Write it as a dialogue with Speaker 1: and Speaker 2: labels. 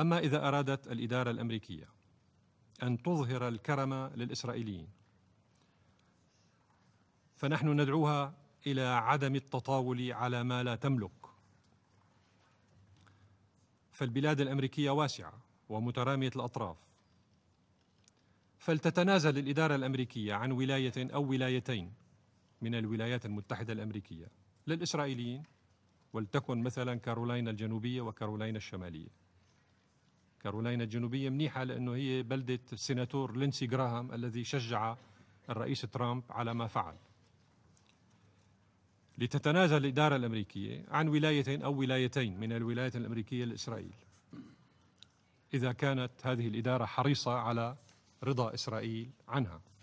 Speaker 1: أما إذا أرادت الإدارة الأمريكية أن تظهر الكرم للإسرائيليين فنحن ندعوها إلى عدم التطاول على ما لا تملك فالبلاد الأمريكية واسعة ومترامية الأطراف فلتتنازل الإدارة الأمريكية عن ولاية أو ولايتين من الولايات المتحدة الأمريكية للإسرائيليين ولتكن مثلا كارولاينا الجنوبية وكارولاينا الشمالية كارولينا الجنوبية منيحة لأنه هي بلدة السيناتور لينسي جراهام الذي شجع الرئيس ترامب على ما فعل لتتنازل الإدارة الأمريكية عن ولايتين أو ولايتين من الولايات الأمريكية لإسرائيل إذا كانت هذه الإدارة حريصة على رضا إسرائيل عنها